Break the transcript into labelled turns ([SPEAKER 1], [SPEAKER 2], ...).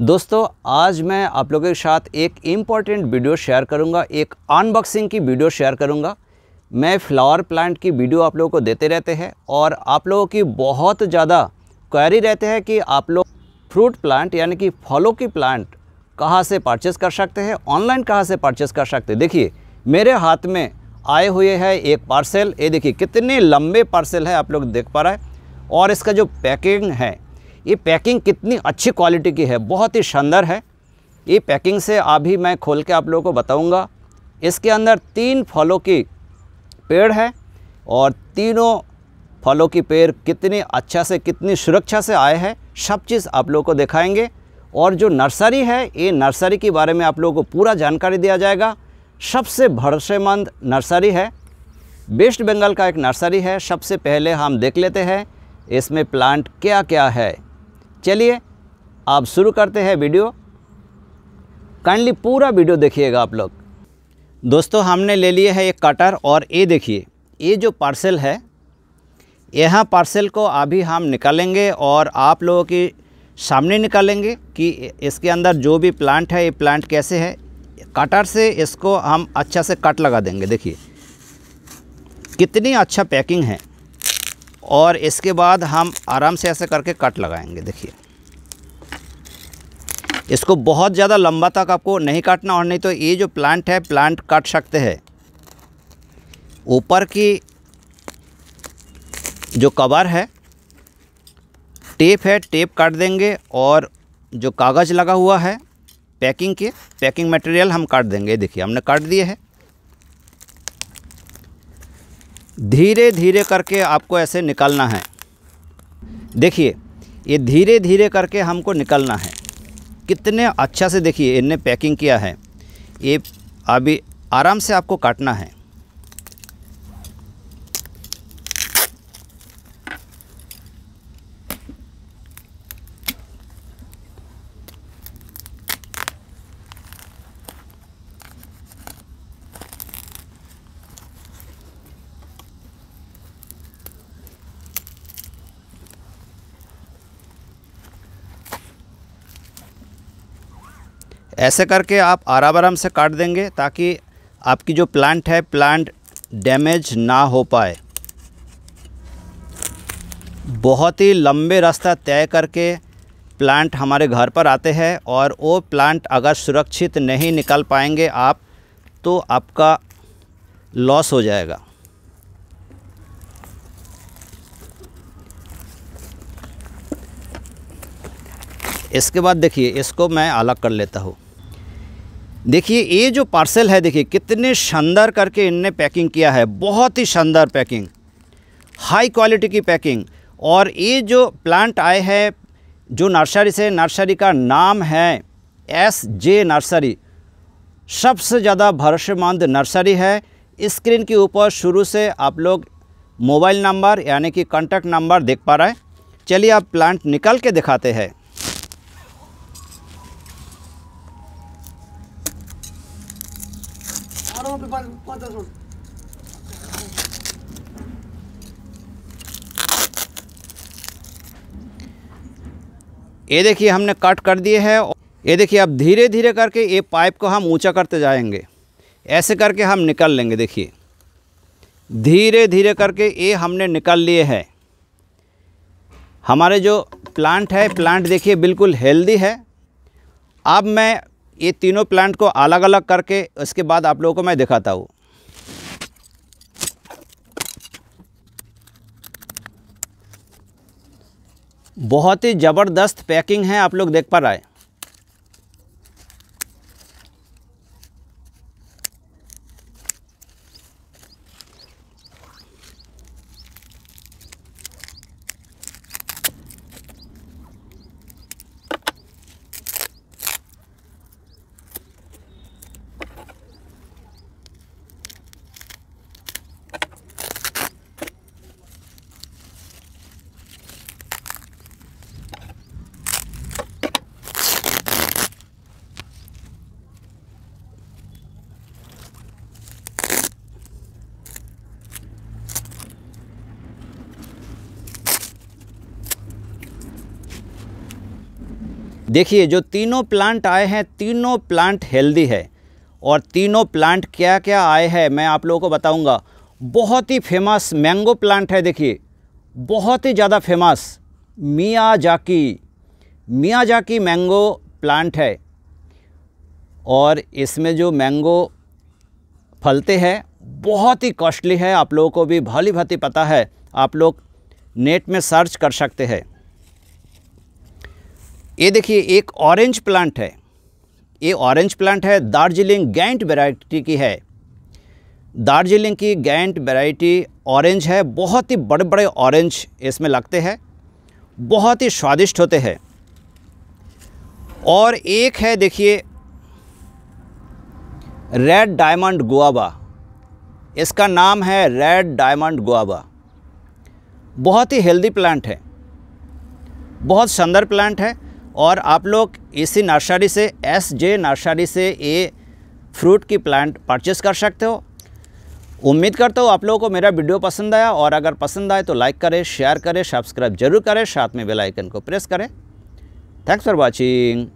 [SPEAKER 1] दोस्तों आज मैं आप लोगों के साथ एक इम्पॉर्टेंट वीडियो शेयर करूंगा एक अनबॉक्सिंग की वीडियो शेयर करूंगा मैं फ्लावर प्लांट की वीडियो आप लोगों को देते रहते हैं और आप लोगों की बहुत ज़्यादा क्वेरी रहते हैं कि आप लोग फ्रूट प्लांट यानी कि फलों की प्लांट कहाँ से परचेस कर सकते हैं ऑनलाइन कहाँ से परचेस कर सकते हैं देखिए मेरे हाथ में आए हुए है एक पार्सल ये देखिए कितने लंबे पार्सल है आप लोग देख पा रहे हैं और इसका जो पैकिंग है ये पैकिंग कितनी अच्छी क्वालिटी की है बहुत ही शानदार है ये पैकिंग से अभी मैं खोल के आप लोगों को बताऊंगा इसके अंदर तीन फलों की पेड़ है और तीनों फलों की पेड़ कितनी अच्छा से कितनी सुरक्षा से आए हैं सब चीज़ आप लोगों को दिखाएंगे और जो नर्सरी है ये नर्सरी के बारे में आप लोगों को पूरा जानकारी दिया जाएगा सबसे भरोसेमंद नर्सरी है वेस्ट बंगाल का एक नर्सरी है सबसे पहले हम देख लेते हैं इसमें प्लांट क्या क्या है चलिए आप शुरू करते हैं वीडियो काइंडली पूरा वीडियो देखिएगा आप लोग दोस्तों हमने ले लिए है एक कटर और ये देखिए ये जो पार्सल है यह पार्सल को अभी हम निकालेंगे और आप लोगों के सामने निकालेंगे कि इसके अंदर जो भी प्लांट है ये प्लांट कैसे है कटर से इसको हम अच्छा से कट लगा देंगे देखिए कितनी अच्छा पैकिंग है और इसके बाद हम आराम से ऐसे करके कट लगाएंगे देखिए इसको बहुत ज़्यादा लंबा तक आपको नहीं काटना और नहीं तो ये जो प्लांट है प्लांट काट सकते हैं ऊपर की जो कवर है टेप है टेप काट देंगे और जो कागज़ लगा हुआ है पैकिंग के पैकिंग मटेरियल हम काट देंगे देखिए हमने काट दिए है धीरे धीरे करके आपको ऐसे निकलना है देखिए ये धीरे धीरे करके हमको निकलना है कितने अच्छा से देखिए इनने पैकिंग किया है ये अभी आराम से आपको काटना है ऐसे करके आप आराम आराम से काट देंगे ताकि आपकी जो प्लांट है प्लांट डैमेज ना हो पाए बहुत ही लंबे रास्ता तय करके प्लांट हमारे घर पर आते हैं और वो प्लांट अगर सुरक्षित नहीं निकल पाएंगे आप तो आपका लॉस हो जाएगा इसके बाद देखिए इसको मैं अलग कर लेता हूँ देखिए ये जो पार्सल है देखिए कितने शानदार करके इनने पैकिंग किया है बहुत ही शानदार पैकिंग हाई क्वालिटी की पैकिंग और ये जो प्लांट आए हैं जो नर्सरी से नर्सरी का नाम है एस जे नर्सरी सबसे ज़्यादा भरोसेमंद नर्सरी है स्क्रीन के ऊपर शुरू से आप लोग मोबाइल नंबर यानी कि कॉन्टैक्ट नंबर देख पा रहे हैं चलिए आप प्लांट निकल के दिखाते हैं ये देखिए हमने कट कर दिए है ये देखिए अब धीरे धीरे करके ये पाइप को हम ऊंचा करते जाएंगे ऐसे करके हम निकल लेंगे देखिए धीरे धीरे करके ये हमने निकल लिए है हमारे जो प्लांट है प्लांट देखिए बिल्कुल हेल्दी है अब मैं ये तीनों प्लांट को अलग अलग करके उसके बाद आप लोगों को मैं दिखाता हूँ बहुत ही ज़बरदस्त पैकिंग है आप लोग देख पा रहे हैं देखिए जो तीनों प्लांट आए हैं तीनों प्लांट हेल्दी है और तीनों प्लांट क्या क्या आए हैं मैं आप लोगों को बताऊंगा बहुत ही फेमस मैंगो प्लांट है देखिए बहुत ही ज़्यादा फेमस मियाँ जाकी मियाँ जाकी मैंगो प्लांट है और इसमें जो मैंगो फलते हैं बहुत ही कॉस्टली है आप लोगों को भी भली भांति पता है आप लोग नेट में सर्च कर सकते हैं ये देखिए एक ऑरेंज प्लांट है ये ऑरेंज प्लांट है दार्जिलिंग गैंट वेराइटी की है दार्जिलिंग की गैंट वेराइटी ऑरेंज है बहुत ही बड़े बड़े ऑरेंज इसमें लगते हैं बहुत ही स्वादिष्ट होते हैं और एक है देखिए रेड डायमंड गुआबा इसका नाम है रेड डायमंड गुआबा बहुत ही हेल्दी प्लांट है बहुत सुंदर प्लांट है और आप लोग इसी नर्सरी से एस जे नर्सरी से ये फ्रूट की प्लांट परचेस कर सकते हो उम्मीद करता हूँ आप लोगों को मेरा वीडियो पसंद आया और अगर पसंद आए तो लाइक करें शेयर करें सब्सक्राइब जरूर करें साथ में बेल आइकन को प्रेस करें थैंक्स फॉर वाचिंग